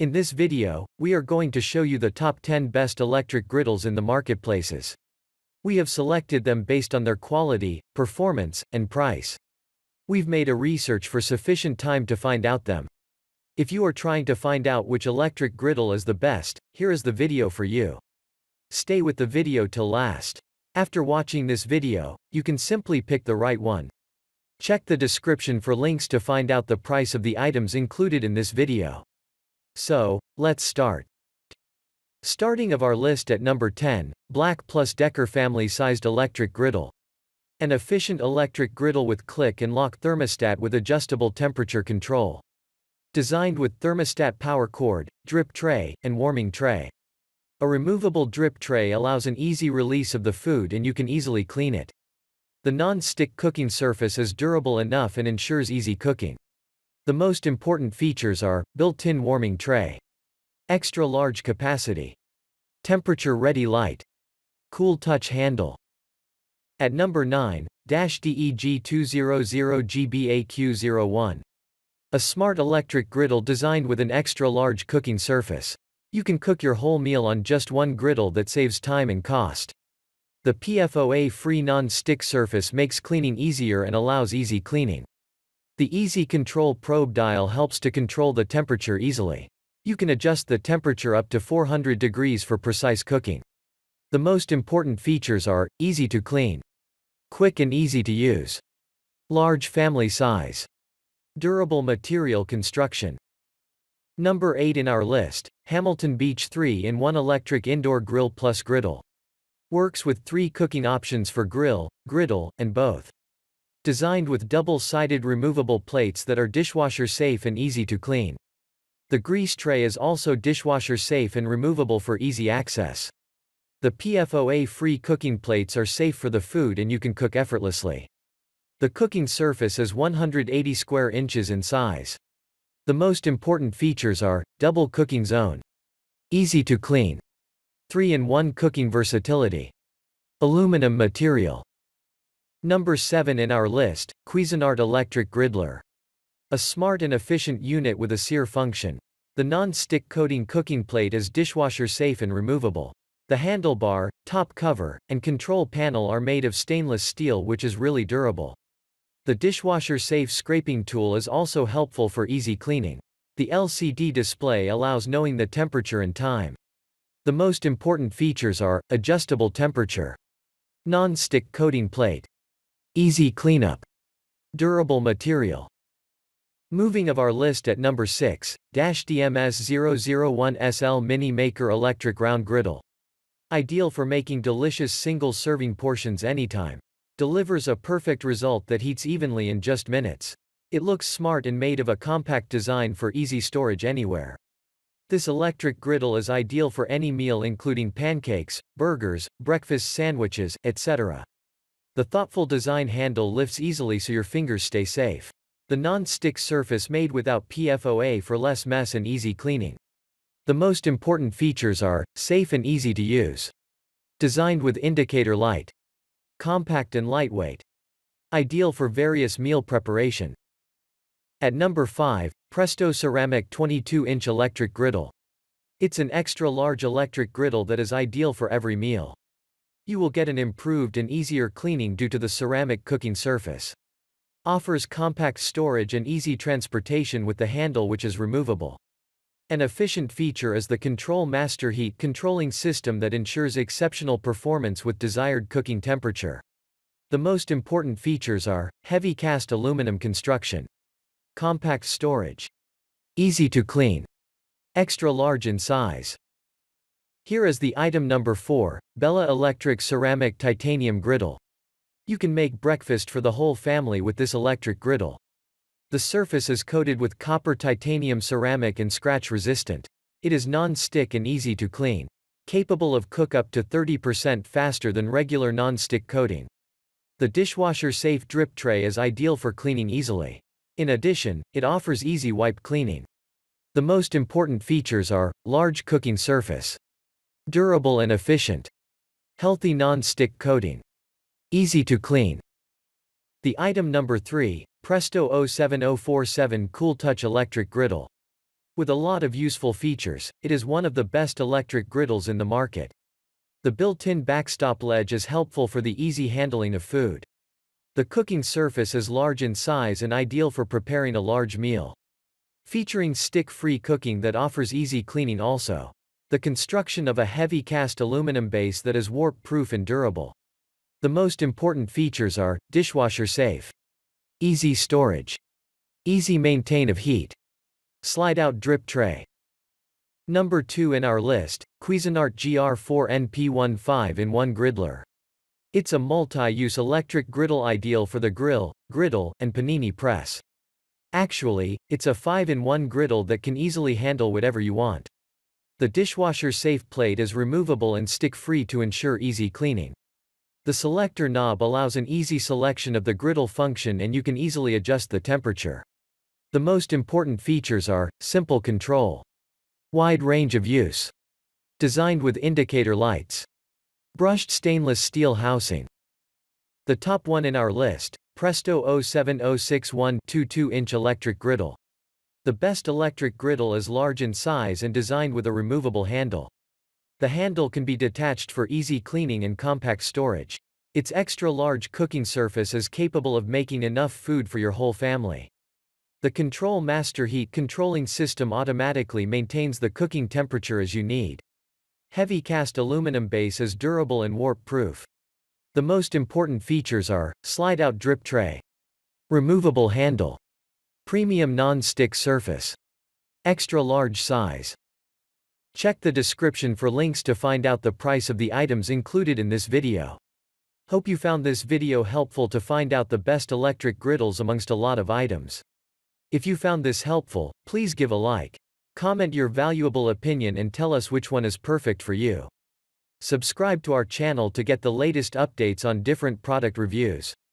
In this video, we are going to show you the top 10 best electric griddles in the marketplaces. We have selected them based on their quality, performance, and price. We've made a research for sufficient time to find out them. If you are trying to find out which electric griddle is the best, here is the video for you. Stay with the video till last. After watching this video, you can simply pick the right one. Check the description for links to find out the price of the items included in this video. So, let's start. Starting of our list at number 10, Black plus Decker family sized electric griddle. An efficient electric griddle with click and lock thermostat with adjustable temperature control. Designed with thermostat power cord, drip tray, and warming tray. A removable drip tray allows an easy release of the food and you can easily clean it. The non-stick cooking surface is durable enough and ensures easy cooking. The most important features are, built-in warming tray, extra large capacity, temperature-ready light, cool touch handle. At number 9, DEG200GBAQ01. A smart electric griddle designed with an extra large cooking surface. You can cook your whole meal on just one griddle that saves time and cost. The PFOA-free non-stick surface makes cleaning easier and allows easy cleaning. The Easy Control probe dial helps to control the temperature easily. You can adjust the temperature up to 400 degrees for precise cooking. The most important features are, easy to clean. Quick and easy to use. Large family size. Durable material construction. Number 8 in our list, Hamilton Beach 3-in-1 Electric Indoor Grill Plus Griddle. Works with three cooking options for grill, griddle, and both designed with double-sided removable plates that are dishwasher safe and easy to clean. The grease tray is also dishwasher safe and removable for easy access. The PFOA-free cooking plates are safe for the food and you can cook effortlessly. The cooking surface is 180 square inches in size. The most important features are, double cooking zone. Easy to clean. 3-in-1 cooking versatility. Aluminum material. Number 7 in our list, Cuisinart Electric Griddler. A smart and efficient unit with a sear function. The non-stick coating cooking plate is dishwasher safe and removable. The handlebar, top cover, and control panel are made of stainless steel which is really durable. The dishwasher safe scraping tool is also helpful for easy cleaning. The LCD display allows knowing the temperature and time. The most important features are, adjustable temperature, non-stick coating plate, Easy cleanup. Durable material. Moving of our list at number 6, Dash DMS001SL Mini Maker Electric Round Griddle. Ideal for making delicious single serving portions anytime. Delivers a perfect result that heats evenly in just minutes. It looks smart and made of a compact design for easy storage anywhere. This electric griddle is ideal for any meal including pancakes, burgers, breakfast sandwiches, etc. The thoughtful design handle lifts easily so your fingers stay safe. The non-stick surface made without PFOA for less mess and easy cleaning. The most important features are, safe and easy to use. Designed with indicator light. Compact and lightweight. Ideal for various meal preparation. At number 5, Presto Ceramic 22-inch Electric Griddle. It's an extra-large electric griddle that is ideal for every meal you will get an improved and easier cleaning due to the ceramic cooking surface. Offers compact storage and easy transportation with the handle which is removable. An efficient feature is the Control Master Heat controlling system that ensures exceptional performance with desired cooking temperature. The most important features are heavy cast aluminum construction, compact storage, easy to clean, extra large in size. Here is the item number 4, Bella Electric Ceramic Titanium Griddle. You can make breakfast for the whole family with this electric griddle. The surface is coated with copper titanium ceramic and scratch resistant. It is non-stick and easy to clean. Capable of cook up to 30% faster than regular non-stick coating. The dishwasher safe drip tray is ideal for cleaning easily. In addition, it offers easy wipe cleaning. The most important features are, large cooking surface. Durable and efficient. Healthy non-stick coating. Easy to clean. The item number 3, Presto 07047 Cool Touch Electric Griddle. With a lot of useful features, it is one of the best electric griddles in the market. The built-in backstop ledge is helpful for the easy handling of food. The cooking surface is large in size and ideal for preparing a large meal. Featuring stick-free cooking that offers easy cleaning also the construction of a heavy cast aluminum base that is warp-proof and durable. The most important features are, dishwasher safe, easy storage, easy maintain of heat, slide-out drip tray. Number 2 in our list, Cuisinart GR4NP15 in 1 Griddler. It's a multi-use electric griddle ideal for the grill, griddle, and panini press. Actually, it's a 5-in-1 griddle that can easily handle whatever you want. The dishwasher safe plate is removable and stick-free to ensure easy cleaning. The selector knob allows an easy selection of the griddle function and you can easily adjust the temperature. The most important features are, simple control. Wide range of use. Designed with indicator lights. Brushed stainless steel housing. The top one in our list, Presto 07061 22-inch electric griddle. The best electric griddle is large in size and designed with a removable handle. The handle can be detached for easy cleaning and compact storage. Its extra-large cooking surface is capable of making enough food for your whole family. The Control Master Heat controlling system automatically maintains the cooking temperature as you need. Heavy cast aluminum base is durable and warp-proof. The most important features are, slide-out drip tray, removable handle, Premium non-stick surface. Extra large size. Check the description for links to find out the price of the items included in this video. Hope you found this video helpful to find out the best electric griddles amongst a lot of items. If you found this helpful, please give a like. Comment your valuable opinion and tell us which one is perfect for you. Subscribe to our channel to get the latest updates on different product reviews.